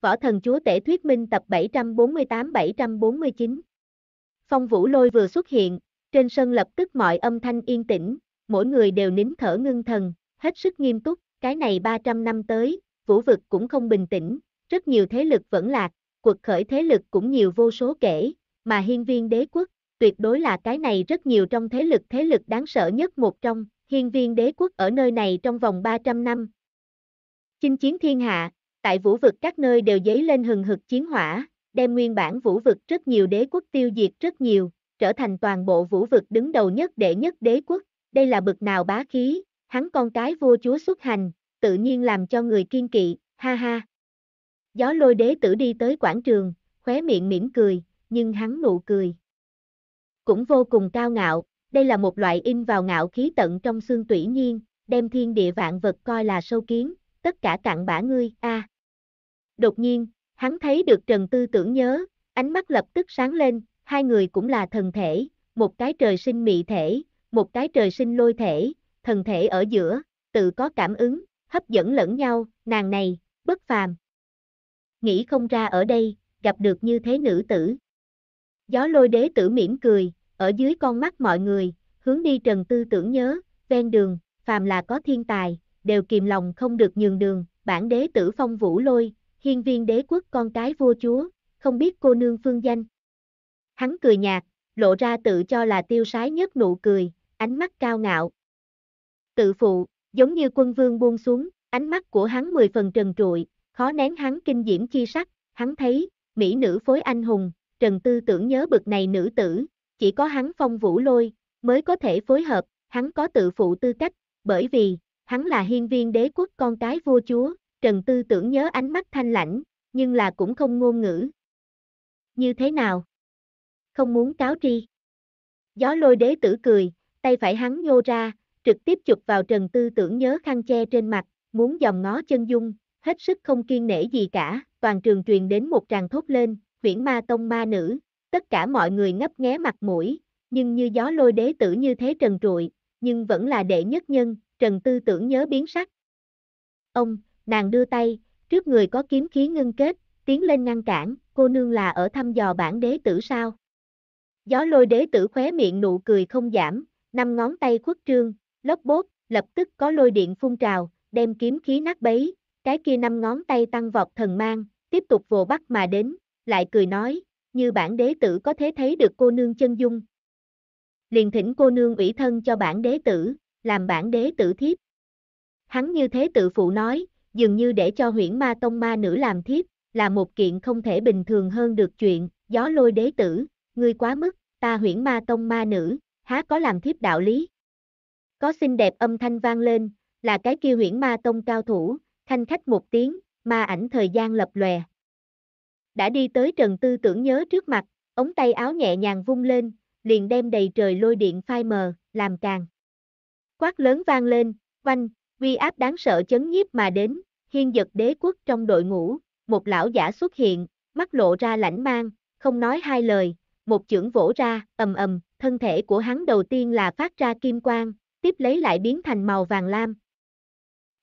Võ thần chúa tể thuyết minh tập 748-749. Phong vũ lôi vừa xuất hiện, trên sân lập tức mọi âm thanh yên tĩnh, mỗi người đều nín thở ngưng thần, hết sức nghiêm túc, cái này 300 năm tới, vũ vực cũng không bình tĩnh, rất nhiều thế lực vẫn lạc, cuộc khởi thế lực cũng nhiều vô số kể, mà hiên viên đế quốc, tuyệt đối là cái này rất nhiều trong thế lực thế lực đáng sợ nhất một trong, hiên viên đế quốc ở nơi này trong vòng 300 năm. Chinh chiến thiên hạ, Tại vũ vực các nơi đều dấy lên hừng hực chiến hỏa, đem nguyên bản vũ vực rất nhiều đế quốc tiêu diệt rất nhiều, trở thành toàn bộ vũ vực đứng đầu nhất đệ nhất đế quốc. Đây là bực nào bá khí, hắn con cái vua chúa xuất hành, tự nhiên làm cho người kiên kỵ, ha ha. Gió lôi đế tử đi tới quảng trường, khóe miệng mỉm cười, nhưng hắn nụ cười. Cũng vô cùng cao ngạo, đây là một loại in vào ngạo khí tận trong xương tủy nhiên, đem thiên địa vạn vật coi là sâu kiến, tất cả cặn bã ngươi, a. À. Đột nhiên, hắn thấy được Trần Tư tưởng nhớ, ánh mắt lập tức sáng lên, hai người cũng là thần thể, một cái trời sinh mị thể, một cái trời sinh lôi thể, thần thể ở giữa, tự có cảm ứng, hấp dẫn lẫn nhau, nàng này, bất phàm. Nghĩ không ra ở đây, gặp được như thế nữ tử. Gió lôi đế tử mỉm cười, ở dưới con mắt mọi người, hướng đi trần tư tưởng nhớ, ven đường, phàm là có thiên tài, đều kìm lòng không được nhường đường, bản đế tử phong vũ lôi, hiên viên đế quốc con cái vua chúa, không biết cô nương phương danh. Hắn cười nhạt, lộ ra tự cho là tiêu sái nhất nụ cười, ánh mắt cao ngạo. Tự phụ, giống như quân vương buông xuống, ánh mắt của hắn mười phần trần trụi, khó nén hắn kinh diễm chi sắc, hắn thấy, mỹ nữ phối anh hùng, trần tư tưởng nhớ bực này nữ tử, chỉ có hắn phong vũ lôi, mới có thể phối hợp, hắn có tự phụ tư cách, bởi vì, hắn là hiên viên đế quốc con cái vua chúa, Trần Tư tưởng nhớ ánh mắt thanh lãnh, nhưng là cũng không ngôn ngữ. Như thế nào? Không muốn cáo tri. Gió lôi đế tử cười, tay phải hắn nhô ra, trực tiếp chụp vào Trần Tư tưởng nhớ khăn che trên mặt, muốn dòng ngó chân dung, hết sức không kiên nể gì cả, toàn trường truyền đến một tràng thốt lên, viễn ma tông ma nữ, tất cả mọi người ngấp nghé mặt mũi, nhưng như gió lôi đế tử như thế trần trụi, nhưng vẫn là đệ nhất nhân, Trần Tư tưởng nhớ biến sắc. Ông, nàng đưa tay, trước người có kiếm khí ngưng kết, tiến lên ngăn cản, cô nương là ở thăm dò bản đế tử sao? Gió lôi đế tử khóe miệng nụ cười không giảm, năm ngón tay khuất trương, lốc bốt, lập tức có lôi điện phun trào, đem kiếm khí nát bấy, cái kia năm ngón tay tăng vọt thần mang, tiếp tục vồ bắt mà đến, lại cười nói, như bản đế tử có thể thấy được cô nương chân dung. Liền thỉnh cô nương ủy thân cho bản đế tử, làm bản đế tử thiếp. Hắn như thế tự phụ nói, dường như để cho huyễn ma tông ma nữ làm thiếp, là một kiện không thể bình thường hơn được chuyện, gió lôi đế tử, ngươi quá mức, ta huyễn ma tông ma nữ, há có làm thiếp đạo lý. Có xinh đẹp âm thanh vang lên, là cái kia huyễn ma tông cao thủ, thanh khách một tiếng, ma ảnh thời gian lập lòe. Đã đi tới trần tư tưởng nhớ trước mặt, ống tay áo nhẹ nhàng vung lên, liền đem đầy trời lôi điện phai mờ, làm càng. Quát lớn vang lên, quanh, uy áp đáng sợ chấn nhiếp mà đến, hiên giật đế quốc trong đội ngũ, một lão giả xuất hiện, mắt lộ ra lãnh mang, không nói hai lời, một chưởng vỗ ra, ầm ầm, thân thể của hắn đầu tiên là phát ra kim quang, tiếp lấy lại biến thành màu vàng lam.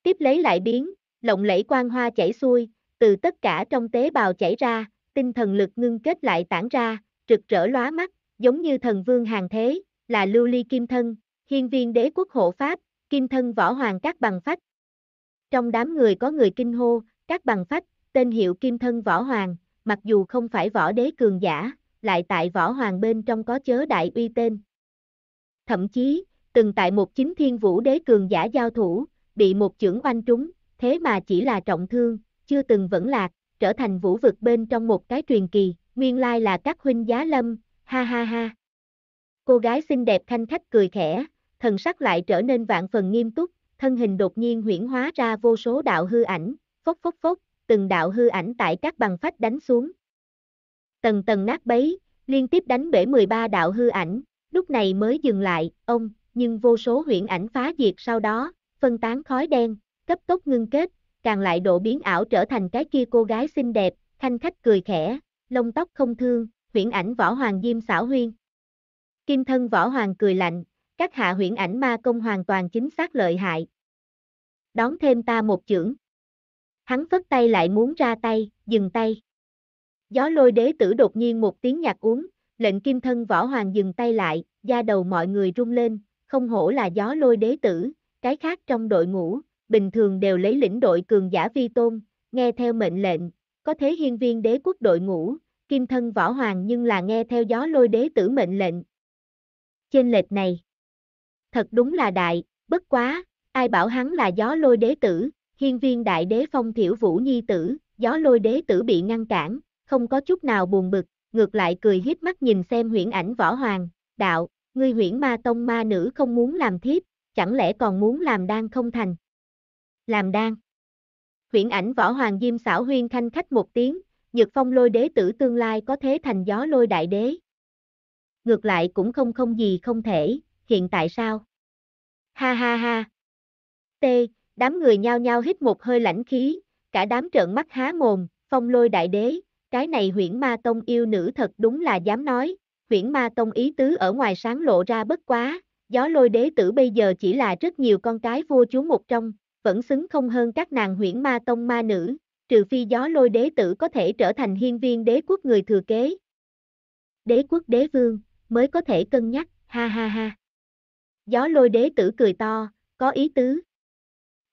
Tiếp lấy lại biến, lộng lẫy quang hoa chảy xuôi, từ tất cả trong tế bào chảy ra, tinh thần lực ngưng kết lại tản ra, trực trở lóa mắt, giống như thần vương hàng thế, là lưu ly kim thân, hiên viên đế quốc hộ pháp, kim thân võ hoàng các bằng phách, trong đám người có người kinh hô, các bằng phách, tên hiệu kim thân võ hoàng, mặc dù không phải võ đế cường giả, lại tại võ hoàng bên trong có chớ đại uy tên. Thậm chí, từng tại một chính thiên vũ đế cường giả giao thủ, bị một trưởng oanh trúng, thế mà chỉ là trọng thương, chưa từng vẫn lạc, trở thành vũ vực bên trong một cái truyền kỳ, nguyên lai là các huynh giá lâm, ha ha ha. Cô gái xinh đẹp thanh khách cười khẽ, thần sắc lại trở nên vạn phần nghiêm túc, thân hình đột nhiên huyển hóa ra vô số đạo hư ảnh, phốc phốc phốc, từng đạo hư ảnh tại các bằng phách đánh xuống. Tầng tầng nát bấy, liên tiếp đánh bể 13 đạo hư ảnh, lúc này mới dừng lại, ông, nhưng vô số huyễn ảnh phá diệt sau đó, phân tán khói đen, cấp tốc ngưng kết, càng lại độ biến ảo trở thành cái kia cô gái xinh đẹp, thanh khách cười khẽ, lông tóc không thương, huyễn ảnh võ hoàng diêm xảo huyên. Kim thân võ hoàng cười lạnh, các hạ huyễn ảnh ma công hoàn toàn chính xác lợi hại, đón thêm ta một chưởng. Hắn phất tay lại muốn ra tay, dừng tay. Gió lôi đế tử đột nhiên một tiếng nhạc uống, lệnh kim thân võ hoàng dừng tay lại, da đầu mọi người rung lên, không hổ là gió lôi đế tử, cái khác trong đội ngũ, bình thường đều lấy lĩnh đội cường giả vi tôn, nghe theo mệnh lệnh, có thế hiên viên đế quốc đội ngũ, kim thân võ hoàng nhưng là nghe theo gió lôi đế tử mệnh lệnh. Trên lệch này, thật đúng là đại, bất quá, Ai bảo hắn là gió lôi đế tử, hiên viên đại đế phong thiểu vũ nhi tử, gió lôi đế tử bị ngăn cản, không có chút nào buồn bực, ngược lại cười hiếp mắt nhìn xem huyễn ảnh võ hoàng, đạo, ngươi huyễn ma tông ma nữ không muốn làm thiếp, chẳng lẽ còn muốn làm đan không thành? Làm đan. Huyễn ảnh võ hoàng diêm xảo huyên thanh khách một tiếng, nhược phong lôi đế tử tương lai có thế thành gió lôi đại đế. Ngược lại cũng không không gì không thể, hiện tại sao? Ha ha ha, tê, đám người nhao nhao hít một hơi lãnh khí, cả đám trợn mắt há mồm, phong lôi đại đế, cái này huyễn ma tông yêu nữ thật đúng là dám nói, huyễn ma tông ý tứ ở ngoài sáng lộ ra bất quá, gió lôi đế tử bây giờ chỉ là rất nhiều con cái vua chúa một trong, vẫn xứng không hơn các nàng huyễn ma tông ma nữ, trừ phi gió lôi đế tử có thể trở thành hiên viên đế quốc người thừa kế. Đế quốc đế vương, mới có thể cân nhắc, ha ha ha. Gió lôi đế tử cười to, có ý tứ.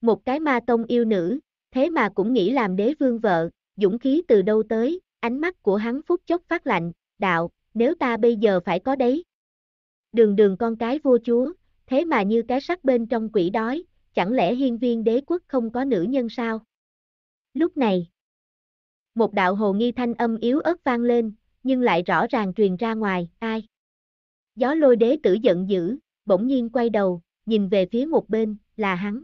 Một cái ma tông yêu nữ, thế mà cũng nghĩ làm đế vương vợ, dũng khí từ đâu tới, ánh mắt của hắn phút chốc phát lạnh, đạo, nếu ta bây giờ phải có đấy. Đường đường con cái vua chúa, thế mà như cái sắc bên trong quỷ đói, chẳng lẽ hiên viên đế quốc không có nữ nhân sao? Lúc này, một đạo hồ nghi thanh âm yếu ớt vang lên, nhưng lại rõ ràng truyền ra ngoài, ai? Gió lôi đế tử giận dữ, bỗng nhiên quay đầu, nhìn về phía một bên, là hắn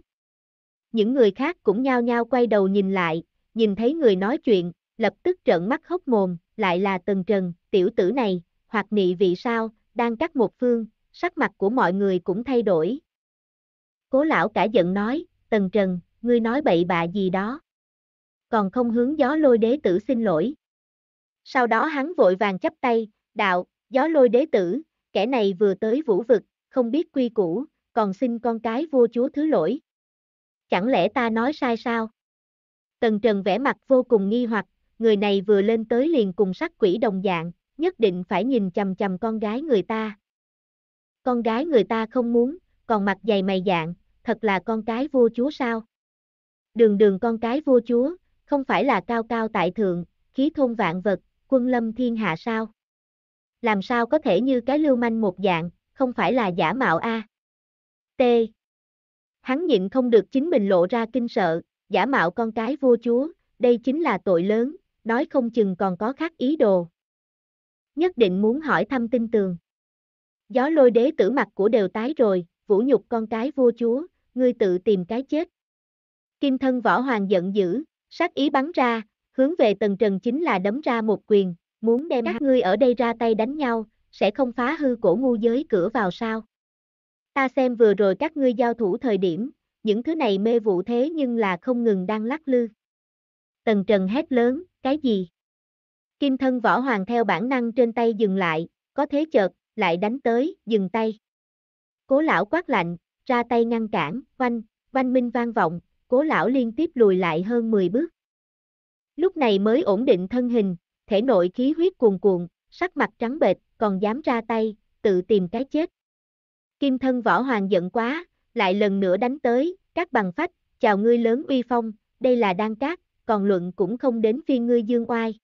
những người khác cũng nhao nhao quay đầu nhìn lại, nhìn thấy người nói chuyện, lập tức trợn mắt hốc mồm, lại là Tần Trần, tiểu tử này, hoặc nị vị sao, đang cắt một phương, sắc mặt của mọi người cũng thay đổi. Cố lão cả giận nói, Tần Trần, ngươi nói bậy bạ gì đó. Còn không hướng gió lôi đế tử xin lỗi. Sau đó hắn vội vàng chắp tay, đạo, gió lôi đế tử, kẻ này vừa tới vũ vực, không biết quy củ, còn xin con cái vua chúa thứ lỗi chẳng lẽ ta nói sai sao? Tần Trần vẽ mặt vô cùng nghi hoặc, người này vừa lên tới liền cùng sắc quỷ đồng dạng, nhất định phải nhìn chầm chầm con gái người ta. Con gái người ta không muốn, còn mặt dày mày dạng, thật là con cái vua chúa sao? Đường đường con cái vua chúa, không phải là cao cao tại thượng, khí thôn vạn vật, quân lâm thiên hạ sao? Làm sao có thể như cái lưu manh một dạng, không phải là giả mạo a? À? T. Hắn nhịn không được chính mình lộ ra kinh sợ, giả mạo con cái vua chúa, đây chính là tội lớn, nói không chừng còn có khác ý đồ. Nhất định muốn hỏi thăm tin tường. Gió lôi đế tử mặt của đều tái rồi, vũ nhục con cái vua chúa, ngươi tự tìm cái chết. Kim thân võ hoàng giận dữ, sát ý bắn ra, hướng về tầng trần chính là đấm ra một quyền, muốn đem các ngươi ở đây ra tay đánh nhau, sẽ không phá hư cổ ngu giới cửa vào sao. Ta xem vừa rồi các ngươi giao thủ thời điểm, những thứ này mê vụ thế nhưng là không ngừng đang lắc lư. Tần Trần hét lớn, cái gì? Kim thân võ hoàng theo bản năng trên tay dừng lại, có thế chợt, lại đánh tới, dừng tay. Cố lão quát lạnh, ra tay ngăn cản, oanh, oanh minh vang vọng, cố lão liên tiếp lùi lại hơn 10 bước. Lúc này mới ổn định thân hình, thể nội khí huyết cuồn cuộn, sắc mặt trắng bệch, còn dám ra tay, tự tìm cái chết. Kim thân võ hoàng giận quá, lại lần nữa đánh tới, các bằng phách, chào ngươi lớn uy phong, đây là đan cát, còn luận cũng không đến phiên ngươi dương oai.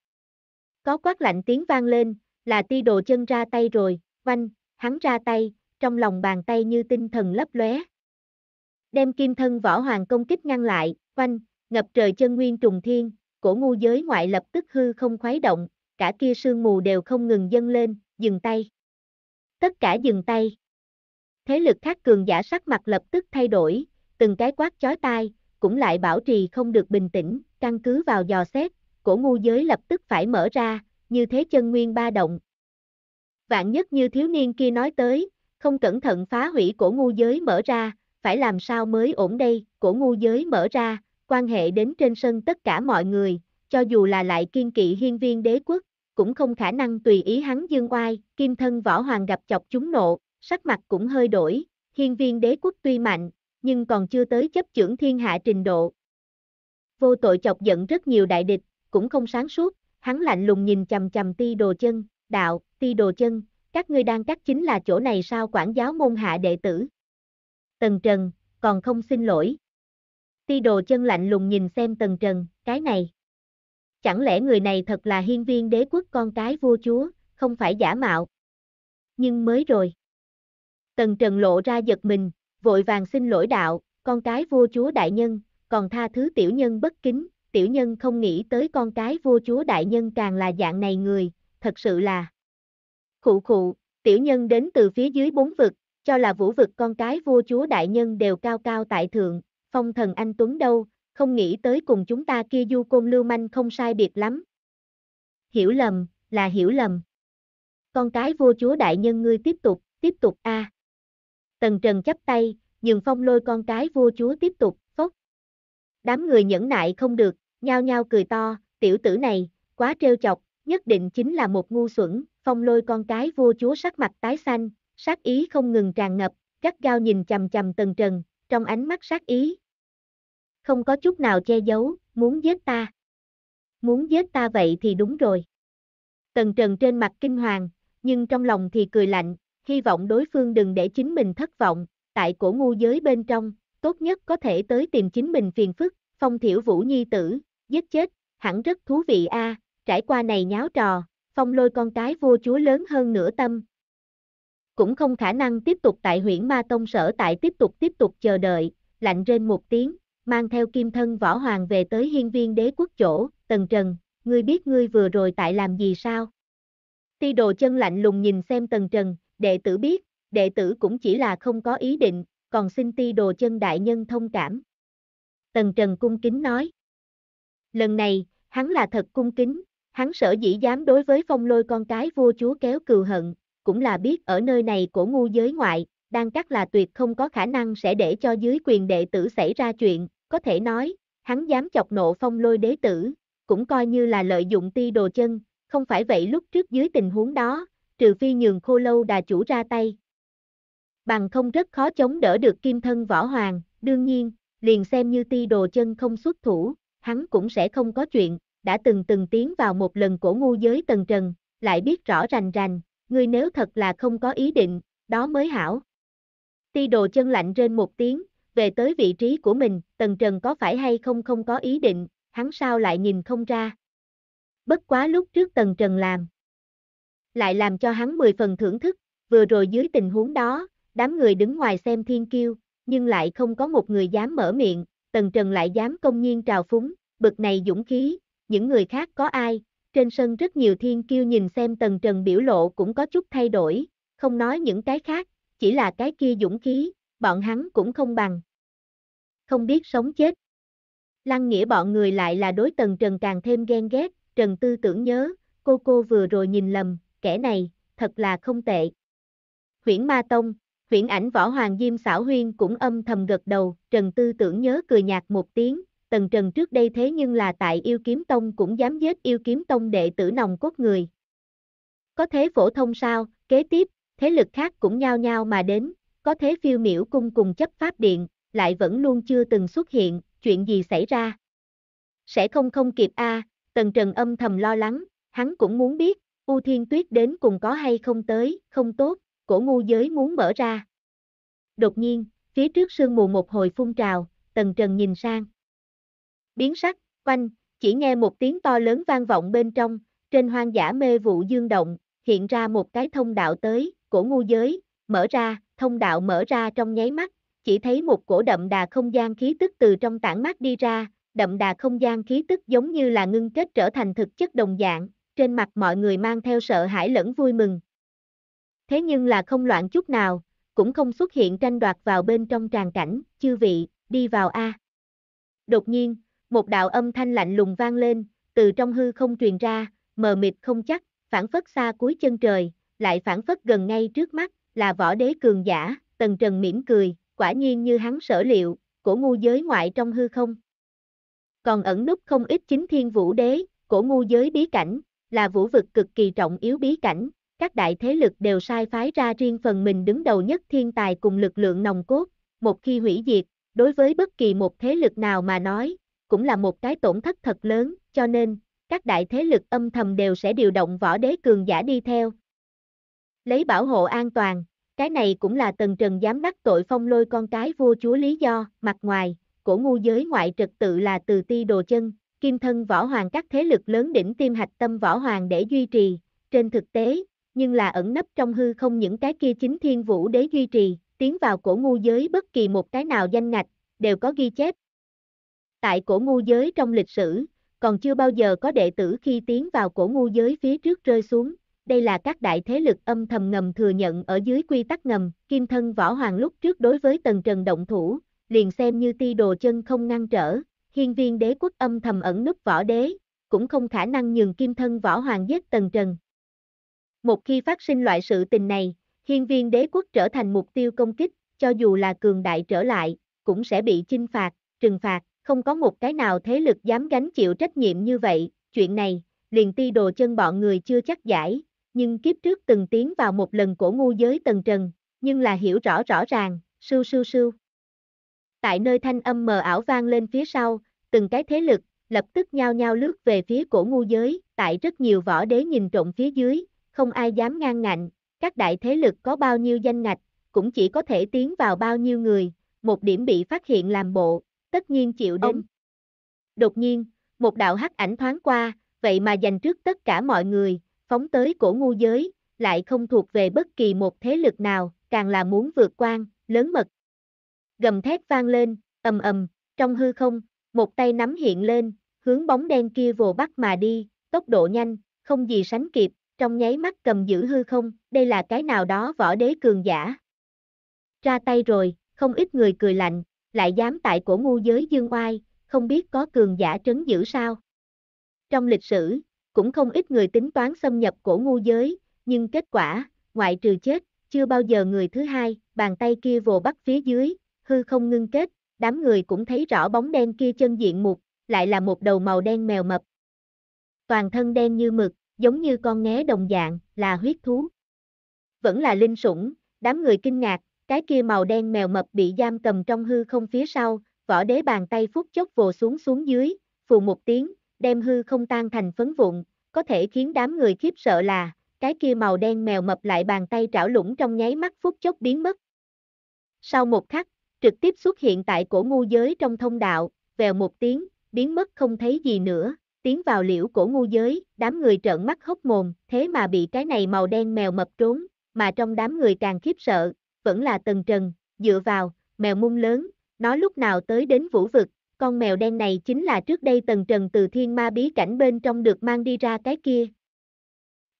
Có quát lạnh tiếng vang lên, là ti đồ chân ra tay rồi, vanh, hắn ra tay, trong lòng bàn tay như tinh thần lấp lóe. Đem kim thân võ hoàng công kích ngăn lại, vanh, ngập trời chân nguyên trùng thiên, cổ ngu giới ngoại lập tức hư không khoái động, cả kia sương mù đều không ngừng dâng lên, dừng tay. Tất cả dừng tay. Thế lực khác cường giả sắc mặt lập tức thay đổi, từng cái quát chói tai, cũng lại bảo trì không được bình tĩnh, căn cứ vào dò xét, cổ ngu giới lập tức phải mở ra, như thế chân nguyên ba động. Vạn nhất như thiếu niên kia nói tới, không cẩn thận phá hủy cổ ngu giới mở ra, phải làm sao mới ổn đây, cổ ngu giới mở ra, quan hệ đến trên sân tất cả mọi người, cho dù là lại kiên kỵ hiên viên đế quốc, cũng không khả năng tùy ý hắn dương oai, kim thân võ hoàng gặp chọc chúng nộ, sắc mặt cũng hơi đổi, hiên viên đế quốc tuy mạnh, nhưng còn chưa tới chấp trưởng thiên hạ trình độ. Vô tội chọc giận rất nhiều đại địch, cũng không sáng suốt, hắn lạnh lùng nhìn chầm chầm ti đồ chân, đạo, ti đồ chân, các ngươi đang cắt chính là chỗ này sao quản giáo môn hạ đệ tử. Tần Trần, còn không xin lỗi. Ti đồ chân lạnh lùng nhìn xem Tần Trần, cái này. Chẳng lẽ người này thật là hiên viên đế quốc con cái vua chúa, không phải giả mạo. Nhưng mới rồi. Tần Trần lộ ra giật mình, vội vàng xin lỗi đạo, con cái vua chúa đại nhân, còn tha thứ tiểu nhân bất kính, tiểu nhân không nghĩ tới con cái vua chúa đại nhân càng là dạng này người, thật sự là. Khụ khụ, tiểu nhân đến từ phía dưới bốn vực, cho là vũ vực con cái vua chúa đại nhân đều cao cao tại thượng, phong thần anh Tuấn đâu, không nghĩ tới cùng chúng ta kia du côn lưu manh không sai biệt lắm. Hiểu lầm, là hiểu lầm. Con cái vua chúa đại nhân ngươi tiếp tục, tiếp tục a. À. Tần Trần chắp tay, nhường phong lôi con cái vua chúa tiếp tục, phốc. Đám người nhẫn nại không được, nhao nhao cười to, tiểu tử này, quá trêu chọc, nhất định chính là một ngu xuẩn, phong lôi con cái vua chúa sắc mặt tái xanh, sát ý không ngừng tràn ngập, gắt gao nhìn chầm chầm Tần Trần, trong ánh mắt sát ý. Không có chút nào che giấu, muốn giết ta. Muốn giết ta vậy thì đúng rồi. Tần Trần trên mặt kinh hoàng, nhưng trong lòng thì cười lạnh, hy vọng đối phương đừng để chính mình thất vọng, tại cổ ngu giới bên trong, tốt nhất có thể tới tìm chính mình phiền phức, phong thiểu vũ nhi tử, giết chết, hẳn rất thú vị a trải qua này nháo trò, phong lôi con cái vua chúa lớn hơn nửa tâm. Cũng không khả năng tiếp tục tại huyện Ma Tông sở tại tiếp tục tiếp tục chờ đợi, lạnh rên một tiếng, mang theo kim thân võ hoàng về tới hiên viên đế quốc chỗ, tần trần, ngươi biết ngươi vừa rồi tại làm gì sao? Ti đồ chân lạnh lùng nhìn xem tần trần, đệ tử biết, đệ tử cũng chỉ là không có ý định, còn xin ti đồ chân đại nhân thông cảm. Tần Trần cung kính nói. Lần này, hắn là thật cung kính, hắn sở dĩ dám đối với phong lôi con cái vua chúa kéo cừu hận, cũng là biết ở nơi này của ngu giới ngoại, đang cắt là tuyệt không có khả năng sẽ để cho dưới quyền đệ tử xảy ra chuyện, có thể nói, hắn dám chọc nộ phong lôi đế tử, cũng coi như là lợi dụng ti đồ chân, không phải vậy lúc trước dưới tình huống đó, trừ phi nhường khô lâu đà chủ ra tay. Bằng không rất khó chống đỡ được kim thân võ hoàng, đương nhiên, liền xem như ti đồ chân không xuất thủ, hắn cũng sẽ không có chuyện, đã từng từng tiến vào một lần cổ ngu giới tầng trần, lại biết rõ rành rành, ngươi nếu thật là không có ý định, đó mới hảo. Ti đồ chân lạnh trên một tiếng, về tới vị trí của mình, tần trần có phải hay không không có ý định, hắn sao lại nhìn không ra. Bất quá lúc trước tần trần làm lại làm cho hắn mười phần thưởng thức, vừa rồi dưới tình huống đó, đám người đứng ngoài xem thiên kiêu, nhưng lại không có một người dám mở miệng, Tần Trần lại dám công nhiên trào phúng, bực này dũng khí, những người khác có ai, trên sân rất nhiều thiên kiêu nhìn xem Tần Trần biểu lộ cũng có chút thay đổi, không nói những cái khác, chỉ là cái kia dũng khí, bọn hắn cũng không bằng. Không biết sống chết. Lăng nghĩa bọn người lại là đối Tần Trần càng thêm ghen ghét, Trần Tư tưởng nhớ, cô cô vừa rồi nhìn lầm, kẻ này, thật là không tệ. Huyễn Ma Tông, huyễn ảnh võ hoàng Diêm xảo huyên cũng âm thầm gật đầu, Trần Tư tưởng nhớ cười nhạt một tiếng, Tần Trần trước đây thế nhưng là tại yêu kiếm tông cũng dám giết yêu kiếm tông đệ tử nòng cốt người. Có thế phổ thông sao, kế tiếp, thế lực khác cũng nhao nhao mà đến, có thế phiêu miễu cung cùng chấp pháp điện, lại vẫn luôn chưa từng xuất hiện, chuyện gì xảy ra. Sẽ không không kịp a à, Tần Trần âm thầm lo lắng, hắn cũng muốn biết, U Thiên Tuyết đến cùng có hay không tới, không tốt, cổ ngu giới muốn mở ra. Đột nhiên, phía trước sương mù một hồi phun trào, tần trần nhìn sang. Biến sắc, quanh, chỉ nghe một tiếng to lớn vang vọng bên trong, trên hoang dã mê vụ dương động, hiện ra một cái thông đạo tới, cổ ngu giới, mở ra, thông đạo mở ra trong nháy mắt, chỉ thấy một cổ đậm đà không gian khí tức từ trong tảng mắt đi ra, đậm đà không gian khí tức giống như là ngưng kết trở thành thực chất đồng dạng, trên mặt mọi người mang theo sợ hãi lẫn vui mừng. Thế nhưng là không loạn chút nào, cũng không xuất hiện tranh đoạt vào bên trong tràn cảnh, chư vị, đi vào A. Đột nhiên, một đạo âm thanh lạnh lùng vang lên, từ trong hư không truyền ra, mờ mịt không chắc, phản phất xa cuối chân trời, lại phản phất gần ngay trước mắt, là võ đế cường giả, tần trần mỉm cười, quả nhiên như hắn sở liệu, của ngu giới ngoại trong hư không. Còn ẩn nút không ít chính thiên vũ đế, cổ ngu giới bí cảnh, là vũ vực cực kỳ trọng yếu bí cảnh, các đại thế lực đều sai phái ra riêng phần mình đứng đầu nhất thiên tài cùng lực lượng nồng cốt, một khi hủy diệt, đối với bất kỳ một thế lực nào mà nói, cũng là một cái tổn thất thật lớn, cho nên, các đại thế lực âm thầm đều sẽ điều động võ đế cường giả đi theo. Lấy bảo hộ an toàn, cái này cũng là tần trần dám đắc tội phong lôi con cái vua chúa lý do, mặt ngoài, cổ ngu giới ngoại trật tự là từ ti đồ chân, kim thân võ hoàng các thế lực lớn đỉnh tim hạch tâm võ hoàng để duy trì, trên thực tế, nhưng là ẩn nấp trong hư không những cái kia chính thiên vũ đế duy trì, tiến vào cổ ngu giới bất kỳ một cái nào danh ngạch, đều có ghi chép. Tại cổ ngu giới trong lịch sử, còn chưa bao giờ có đệ tử khi tiến vào cổ ngu giới phía trước rơi xuống, đây là các đại thế lực âm thầm ngầm thừa nhận ở dưới quy tắc ngầm, kim thân võ hoàng lúc trước đối với tầng trần động thủ, liền xem như ti đồ chân không ngăn trở, hiên viên đế quốc âm thầm ẩn núp võ đế, cũng không khả năng nhường kim thân võ hoàng giết tần trần. Một khi phát sinh loại sự tình này, hiên viên đế quốc trở thành mục tiêu công kích, cho dù là cường đại trở lại, cũng sẽ bị chinh phạt, trừng phạt, không có một cái nào thế lực dám gánh chịu trách nhiệm như vậy, chuyện này, liền ti đồ chân bọn người chưa chắc giải, nhưng kiếp trước từng tiến vào một lần cổ ngu giới tần trần, nhưng là hiểu rõ rõ ràng, sưu sưu sưu. Tại nơi thanh âm mờ ảo vang lên phía sau, từng cái thế lực, lập tức nhao nhao lướt về phía cổ ngu giới, tại rất nhiều võ đế nhìn trộm phía dưới, không ai dám ngang ngạnh, các đại thế lực có bao nhiêu danh ngạch, cũng chỉ có thể tiến vào bao nhiêu người, một điểm bị phát hiện làm bộ, tất nhiên chịu đến. Đột nhiên, một đạo hắc ảnh thoáng qua, vậy mà dành trước tất cả mọi người, phóng tới cổ ngu giới, lại không thuộc về bất kỳ một thế lực nào, càng là muốn vượt quan, lớn mật, gầm thét vang lên, ầm ầm, trong hư không, một tay nắm hiện lên, hướng bóng đen kia vồ bắt mà đi, tốc độ nhanh, không gì sánh kịp, trong nháy mắt cầm giữ hư không, đây là cái nào đó võ đế cường giả. Ra tay rồi, không ít người cười lạnh, lại dám tại cổ ngu giới dương oai, không biết có cường giả trấn giữ sao. Trong lịch sử, cũng không ít người tính toán xâm nhập cổ ngu giới, nhưng kết quả, ngoại trừ chết, chưa bao giờ người thứ hai, bàn tay kia vồ bắt phía dưới, hư không ngưng kết, đám người cũng thấy rõ bóng đen kia chân diện mục, lại là một đầu màu đen mèo mập. Toàn thân đen như mực, giống như con nghé đồng dạng, là huyết thú. Vẫn là linh sủng, đám người kinh ngạc, cái kia màu đen mèo mập bị giam cầm trong hư không phía sau, võ đế bàn tay phút chốc vồ xuống xuống dưới, phù một tiếng, đem hư không tan thành phấn vụn, có thể khiến đám người khiếp sợ là, cái kia màu đen mèo mập lại bàn tay trảo lũng trong nháy mắt phút chốc biến mất. Sau một khắc, trực tiếp xuất hiện tại cổ ngu giới trong thông đạo, vèo một tiếng, biến mất không thấy gì nữa, tiến vào liễu cổ ngu giới, đám người trợn mắt hốc mồm, thế mà bị cái này màu đen mèo mập trốn, mà trong đám người càng khiếp sợ, vẫn là tần trần, dựa vào, mèo mung lớn, nó lúc nào tới đến vũ vực, con mèo đen này chính là trước đây tần trần từ thiên ma bí cảnh bên trong được mang đi ra cái kia.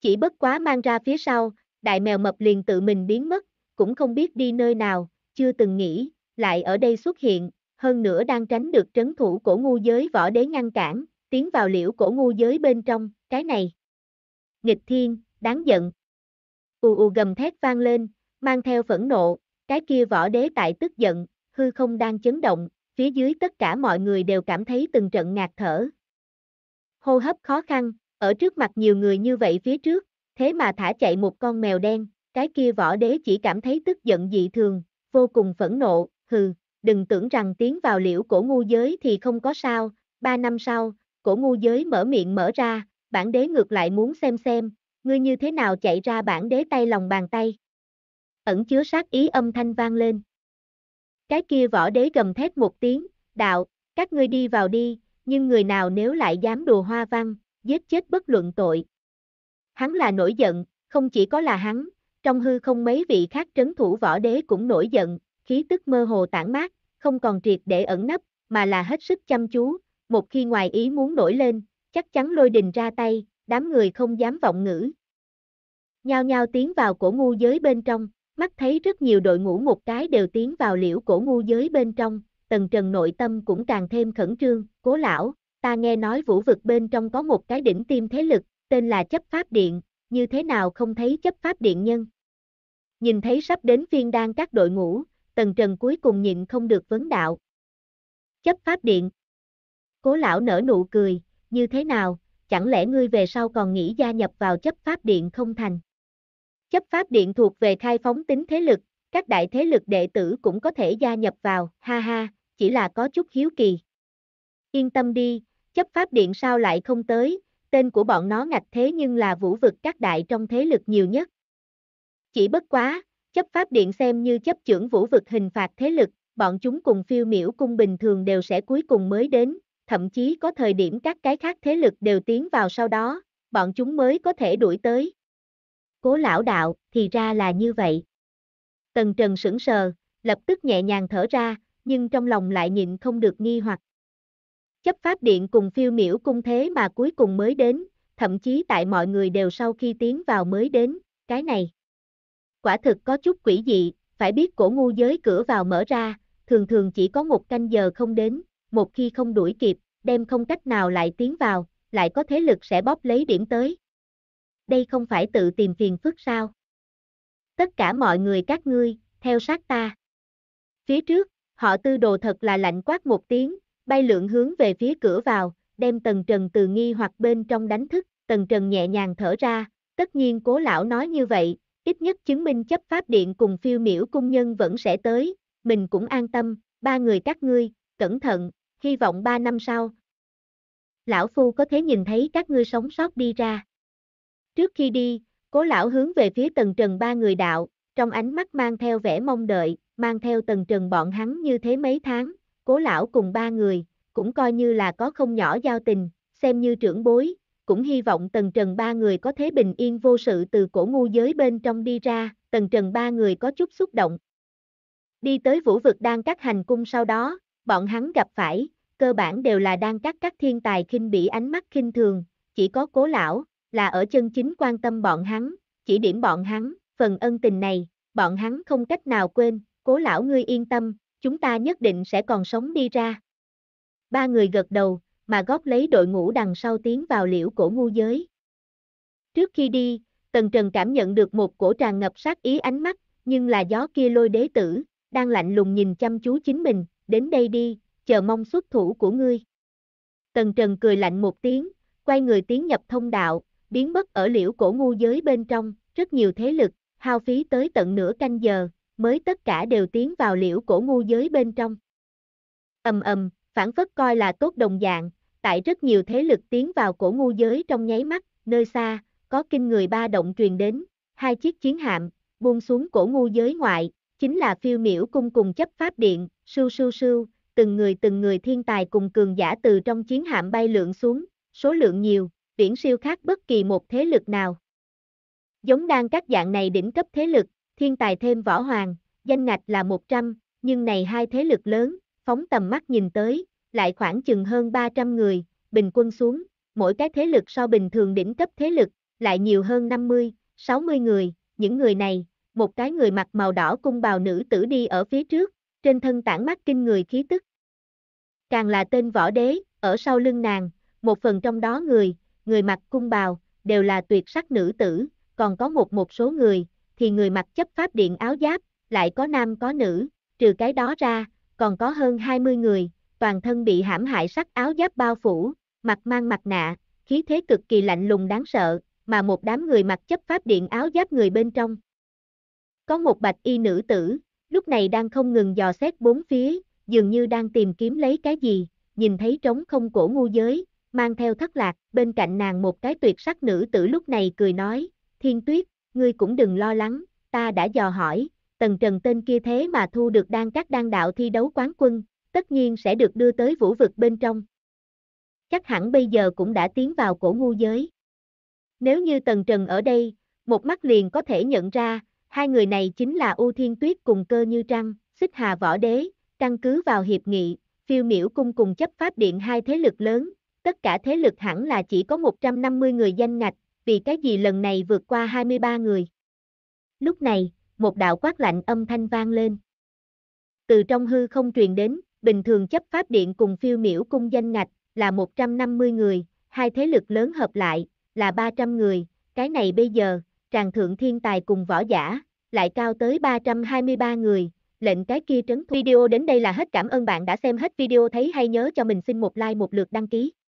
Chỉ bất quá mang ra phía sau, đại mèo mập liền tự mình biến mất, cũng không biết đi nơi nào, chưa từng nghĩ, lại ở đây xuất hiện, hơn nữa đang tránh được trấn thủ cổ ngu giới võ đế ngăn cản, tiến vào liễu cổ ngu giới bên trong, cái này. Nghịch thiên, đáng giận. u u gầm thét vang lên, mang theo phẫn nộ, cái kia võ đế tại tức giận, hư không đang chấn động, phía dưới tất cả mọi người đều cảm thấy từng trận ngạt thở. Hô hấp khó khăn, ở trước mặt nhiều người như vậy phía trước, thế mà thả chạy một con mèo đen, cái kia võ đế chỉ cảm thấy tức giận dị thường, vô cùng phẫn nộ, hừ, đừng tưởng rằng tiến vào liễu cổ ngu giới thì không có sao, ba năm sau, cổ ngu giới mở miệng mở ra, bản đế ngược lại muốn xem xem, ngươi như thế nào chạy ra bản đế tay lòng bàn tay. Ẩn chứa sát ý âm thanh vang lên. Cái kia võ đế gầm thét một tiếng, đạo, các ngươi đi vào đi, nhưng người nào nếu lại dám đùa hoa văn, giết chết bất luận tội. Hắn là nổi giận, không chỉ có là hắn, trong hư không mấy vị khác trấn thủ võ đế cũng nổi giận, khí tức mơ hồ tản mát, không còn triệt để ẩn nấp, mà là hết sức chăm chú, một khi ngoài ý muốn nổi lên, chắc chắn lôi đình ra tay, đám người không dám vọng ngữ. Nhao nhao tiến vào cổ ngu giới bên trong, mắt thấy rất nhiều đội ngũ một cái đều tiến vào liễu cổ ngu giới bên trong, tần trần nội tâm cũng càng thêm khẩn trương, cố lão, ta nghe nói vũ vực bên trong có một cái đỉnh tim thế lực, tên là chấp pháp điện, như thế nào không thấy chấp pháp điện nhân. Nhìn thấy sắp đến phiên đan các đội ngũ, tần trần cuối cùng nhịn không được vấn đạo. Chấp pháp điện. Cố lão nở nụ cười, như thế nào, chẳng lẽ ngươi về sau còn nghĩ gia nhập vào chấp pháp điện không thành? Chấp pháp điện thuộc về khai phóng tính thế lực, các đại thế lực đệ tử cũng có thể gia nhập vào, ha ha, chỉ là có chút hiếu kỳ. Yên tâm đi, chấp pháp điện sao lại không tới, tên của bọn nó ngạch thế nhưng là vũ vực các đại trong thế lực nhiều nhất. Chỉ bất quá, Chấp pháp điện xem như chấp trưởng vũ vực hình phạt thế lực, bọn chúng cùng phiêu miểu cung bình thường đều sẽ cuối cùng mới đến, thậm chí có thời điểm các cái khác thế lực đều tiến vào sau đó, bọn chúng mới có thể đuổi tới. Cố lão đạo, thì ra là như vậy. Tần Trần sững sờ, lập tức nhẹ nhàng thở ra, nhưng trong lòng lại nhịn không được nghi hoặc. Chấp pháp điện cùng phiêu miểu cung thế mà cuối cùng mới đến, thậm chí tại mọi người đều sau khi tiến vào mới đến, cái này quả thực có chút quỷ dị, phải biết cổ ngu giới cửa vào mở ra, thường thường chỉ có một canh giờ không đến, một khi không đuổi kịp, đem không cách nào lại tiến vào, lại có thế lực sẽ bóp lấy điểm tới. Đây không phải tự tìm phiền phức sao? Tất cả mọi người các ngươi, theo sát ta. Phía trước, họ tư đồ thật là lạnh quát một tiếng, bay lượng hướng về phía cửa vào, đem tần trần từ nghi hoặc bên trong đánh thức, tần trần nhẹ nhàng thở ra, tất nhiên cố lão nói như vậy, ít nhất chứng minh chấp pháp điện cùng phiêu miễu cung nhân vẫn sẽ tới, mình cũng an tâm, ba người các ngươi, cẩn thận, hy vọng ba năm sau. Lão Phu có thể nhìn thấy các ngươi sống sót đi ra. Trước khi đi, cố lão hướng về phía tầng trần ba người đạo, trong ánh mắt mang theo vẻ mong đợi, mang theo tầng trần bọn hắn như thế mấy tháng, cố lão cùng ba người, cũng coi như là có không nhỏ giao tình, xem như trưởng bối, cũng hy vọng tần trần ba người có thế bình yên vô sự từ cổ ngu giới bên trong đi ra, tần trần ba người có chút xúc động. Đi tới vũ vực đang cắt hành cung sau đó, bọn hắn gặp phải, cơ bản đều là đang cắt các thiên tài khinh bị ánh mắt khinh thường, chỉ có cố lão, là ở chân chính quan tâm bọn hắn, chỉ điểm bọn hắn, phần ân tình này, bọn hắn không cách nào quên, cố lão ngươi yên tâm, chúng ta nhất định sẽ còn sống đi ra. Ba người gật đầu, mà góp lấy đội ngũ đằng sau tiến vào liễu cổ ngu giới. Trước khi đi, Tần Trần cảm nhận được một cổ tràn ngập sát ý ánh mắt, nhưng là gió kia lôi đế tử, đang lạnh lùng nhìn chăm chú chính mình, đến đây đi, chờ mong xuất thủ của ngươi. Tần Trần cười lạnh một tiếng, quay người tiến nhập thông đạo, biến mất ở liễu cổ ngu giới bên trong, rất nhiều thế lực, hao phí tới tận nửa canh giờ, mới tất cả đều tiến vào liễu cổ ngu giới bên trong. ầm ầm, phản phất coi là tốt đồng dạng, tại rất nhiều thế lực tiến vào cổ ngu giới trong nháy mắt, nơi xa, có kinh người ba động truyền đến, hai chiếc chiến hạm, buông xuống cổ ngu giới ngoại, chính là phiêu miễu cung cùng chấp pháp điện, sưu sưu sưu, từng người từng người thiên tài cùng cường giả từ trong chiến hạm bay lượn xuống, số lượng nhiều, viễn siêu khác bất kỳ một thế lực nào. Giống đang các dạng này đỉnh cấp thế lực, thiên tài thêm võ hoàng, danh ngạch là 100, nhưng này hai thế lực lớn, phóng tầm mắt nhìn tới, lại khoảng chừng hơn 300 người, bình quân xuống, mỗi cái thế lực so bình thường đỉnh cấp thế lực, lại nhiều hơn 50, 60 người, những người này, một cái người mặc màu đỏ cung bào nữ tử đi ở phía trước, trên thân tản mắt kinh người khí tức. Càng là tên võ đế, ở sau lưng nàng, một phần trong đó người, người mặc cung bào, đều là tuyệt sắc nữ tử, còn có một một số người, thì người mặc chấp pháp điện áo giáp, lại có nam có nữ, trừ cái đó ra, còn có hơn 20 người, toàn thân bị hãm hại sắc áo giáp bao phủ, mặt mang mặt nạ, khí thế cực kỳ lạnh lùng đáng sợ, mà một đám người mặc chấp pháp điện áo giáp người bên trong. Có một bạch y nữ tử, lúc này đang không ngừng dò xét bốn phía, dường như đang tìm kiếm lấy cái gì, nhìn thấy trống không cổ ngu giới, mang theo thất lạc, bên cạnh nàng một cái tuyệt sắc nữ tử lúc này cười nói, thiên tuyết, ngươi cũng đừng lo lắng, ta đã dò hỏi, Tần Trần tên kia thế mà thu được đan các đan đạo thi đấu quán quân, tất nhiên sẽ được đưa tới vũ vực bên trong. Chắc hẳn bây giờ cũng đã tiến vào cổ ngu giới. Nếu như Tần Trần ở đây, một mắt liền có thể nhận ra, hai người này chính là U Thiên Tuyết cùng cơ như trăng, xích hà võ đế, căn cứ vào hiệp nghị, phiêu miễu cung cùng chấp pháp điện hai thế lực lớn, tất cả thế lực hẳn là chỉ có 150 người danh ngạch, vì cái gì lần này vượt qua 23 người. Lúc này, một đạo quát lạnh âm thanh vang lên. Từ trong hư không truyền đến, bình thường chấp pháp điện cùng phiêu miểu cung danh ngạch, là 150 người, hai thế lực lớn hợp lại, là 300 người, cái này bây giờ, tràng thượng thiên tài cùng võ giả, lại cao tới 323 người, lệnh cái kia trấn thủ Video đến đây là hết cảm ơn bạn đã xem hết video thấy hay nhớ cho mình xin một like một lượt đăng ký.